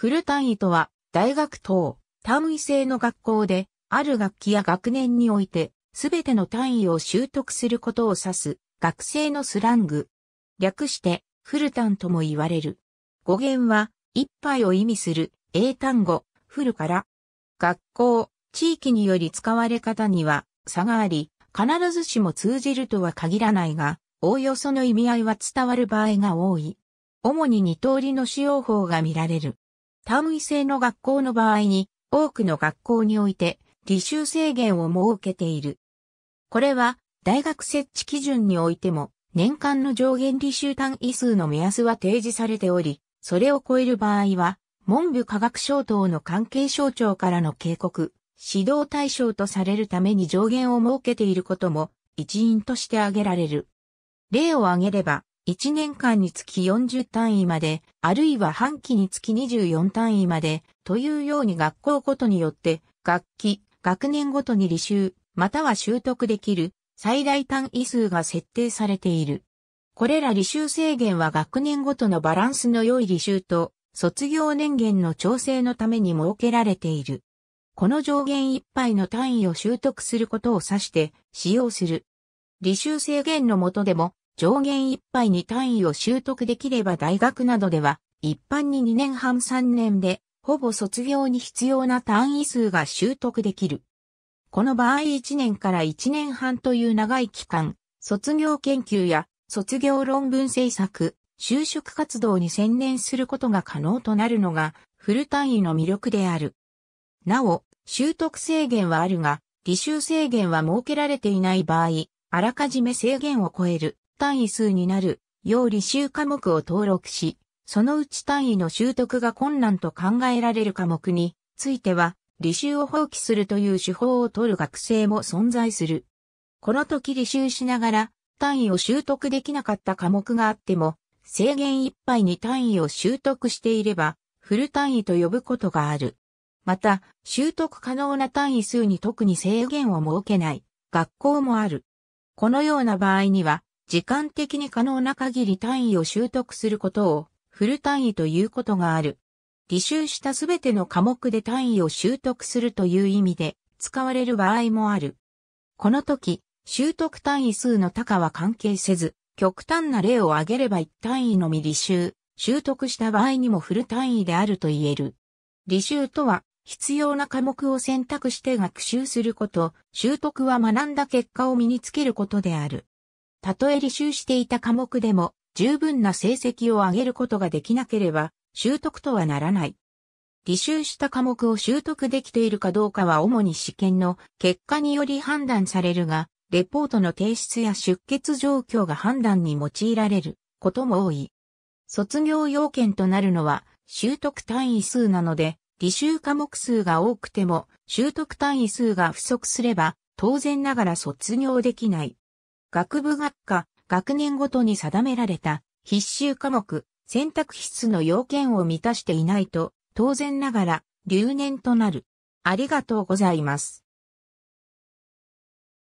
フル単位とは、大学等、単位制の学校で、ある学期や学年において、すべての単位を習得することを指す、学生のスラング。略して、フル単とも言われる。語源は、一杯を意味する、英単語、フルから。学校、地域により使われ方には、差があり、必ずしも通じるとは限らないが、おおよその意味合いは伝わる場合が多い。主に二通りの使用法が見られる。単位制の学校の場合に、多くの学校において、履修制限を設けている。これは、大学設置基準においても、年間の上限履修単位数の目安は提示されており、それを超える場合は、文部科学省等の関係省庁からの警告、指導対象とされるために上限を設けていることも一因として挙げられる。例を挙げれば、1年間につき40単位まで、あるいは半期につき24単位まで、というように学校ごとによって、学期、学年ごとに履修、または習得できる、最大単位数が設定されている。これら履修制限は学年ごとのバランスの良い履修と、卒業年限の調整のために設けられている。この上限いっぱいの単位を習得することを指して、使用する。履修制限の下でも、上限いっぱいに単位を習得できれば大学などでは、一般に2年半3年で、ほぼ卒業に必要な単位数が習得できる。この場合1年から1年半という長い期間、卒業研究や卒業論文制作、就職活動に専念することが可能となるのが、フル単位の魅力である。なお、習得制限はあるが、履修制限は設けられていない場合、あらかじめ制限を超える単位数になる、要履修科目を登録し、そのうち単位の習得が困難と考えられる科目については、履修を放棄するという手法を取る学生も存在する。この時履修しながら単位を習得できなかった科目があっても、制限いっぱいに単位を習得していれば、フル単位と呼ぶことがある。また、習得可能な単位数に特に制限を設けない学校もある。このような場合には、時間的に可能な限り単位を習得することをフル単位ということがある。履修したすべての科目で単位を習得するという意味で使われる場合もある。この時、習得単位数の高は関係せず、極端な例を挙げれば一単位のみ履修、習得した場合にもフル単位であると言える。履修とは、必要な科目を選択して学習すること、習得は学んだ結果を身につけることである。たとえ履修していた科目でも、十分な成績を上げることができなければ、習得とはならない。履修した科目を習得できているかどうかは主に試験の結果により判断されるが、レポートの提出や出欠状況が判断に用いられることも多い。卒業要件となるのは習得単位数なので、履修科目数が多くても習得単位数が不足すれば当然ながら卒業できない。学部学科、学年ごとに定められた必修科目、選択必須の要件を満たしていないと、当然ながら留年となる。ありがとうございます。